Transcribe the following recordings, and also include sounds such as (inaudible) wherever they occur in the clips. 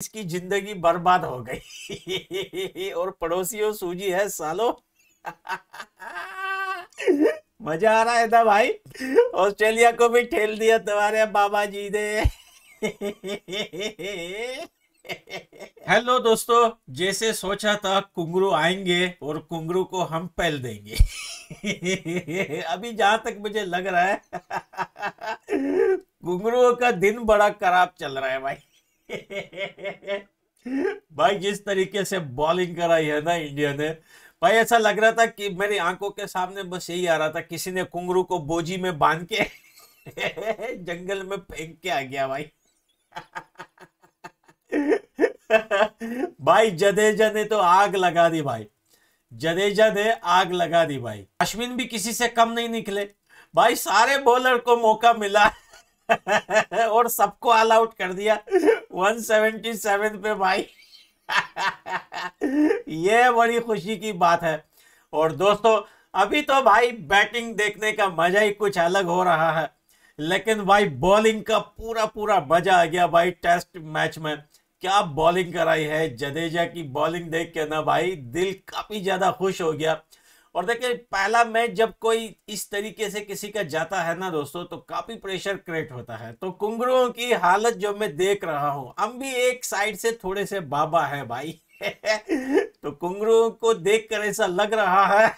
इसकी जिंदगी बर्बाद हो गई (laughs) और पड़ोसियों सूजी है सालो (laughs) मजा आ रहा है था भाई ऑस्ट्रेलिया को भी ठेल दिया तुम्हारे बाबा जी ने (laughs) हेलो दोस्तों जैसे सोचा था कुंगरू आएंगे और कुंगरू को हम पहल देंगे अभी जहां तक मुझे लग रहा है कुंगरुओं का दिन बड़ा खराब चल रहा है भाई भाई जिस तरीके से बॉलिंग कराई है ना इंडिया ने भाई ऐसा लग रहा था कि मेरी आंखों के सामने बस यही आ रहा था किसी ने कुंगरू को बोझी में बांध के (laughs) जंगल में फेंक के आ गया भाई (laughs) भाई जडेजा ने तो आग लगा दी भाई जडेजा ने आग लगा दी भाई अश्विन भी किसी से कम नहीं निकले भाई सारे बॉलर को मौका मिला (laughs) और सबको ऑल आउट कर दिया 177 पे भाई (laughs) ये बड़ी खुशी की बात है और दोस्तों अभी तो भाई बैटिंग देखने का मजा ही कुछ अलग हो रहा है लेकिन भाई बॉलिंग का पूरा पूरा मजा आ गया भाई टेस्ट मैच में क्या बॉलिंग कराई है जडेजा की बॉलिंग देख के ना भाई दिल काफी ज्यादा खुश हो गया और देखिए पहला मैच जब कोई इस तरीके से किसी का जाता है ना दोस्तों तो काफी प्रेशर क्रिएट होता है तो कुंगड़ों की हालत जो मैं देख रहा हूं हम भी एक साइड से थोड़े से बाबा है भाई (laughs) तो कुंगड़ों को देख कर ऐसा लग रहा है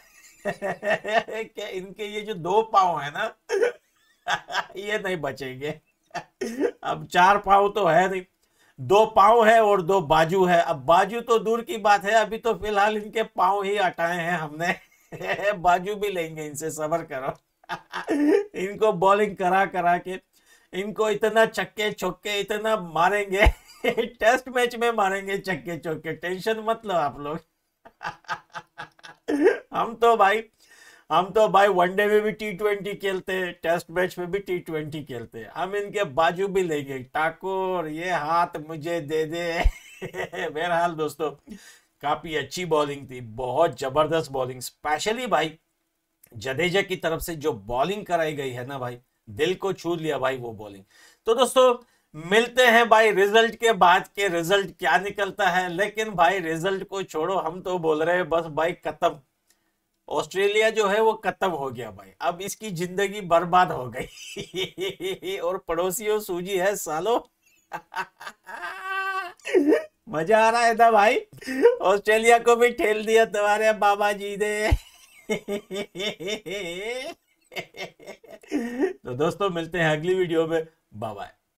(laughs) कि इनके ये जो दो पाव है ना (laughs) ये नहीं बचेंगे अब चार पाव तो है नहीं दो पाव है और दो बाजू है अब बाजू तो दूर की बात है अभी तो फिलहाल इनके पाँव ही हटाए हैं हमने (laughs) बाजू भी लेंगे इनसे सबर करो (laughs) इनको बॉलिंग करा करा के इनको इतना छक्के चौके इतना मारेंगे टेस्ट (laughs) मैच में मारेंगे चक्के चौके टेंशन मत लो आप लोग हम तो भाई हम तो भाई वनडे में भी टी ट्वेंटी खेलते हैं टेस्ट मैच में भी टी ट्वेंटी खेलते हैं हम इनके बाजू भी लेंगे ठाकुर ये हाथ मुझे दे दे बहरहाल दोस्तों काफ़ी अच्छी बॉलिंग थी बहुत ज़बरदस्त बॉलिंग स्पेशली भाई जडेजा की तरफ से जो बॉलिंग कराई गई है ना भाई दिल को छू लिया भाई वो बॉलिंग तो दोस्तों मिलते हैं भाई रिजल्ट के बाद के रिजल्ट क्या निकलता है लेकिन भाई रिजल्ट को छोड़ो हम तो बोल रहे हैं बस भाई खत्म ऑस्ट्रेलिया जो है वो खत्म हो गया भाई अब इसकी जिंदगी बर्बाद हो गई (laughs) और पड़ोसियों सूजी है सालो (laughs) मजा आ रहा है था भाई ऑस्ट्रेलिया को भी ठेल दिया तुम्हारे बाबा जी ने तो दोस्तों मिलते हैं अगली वीडियो में बाय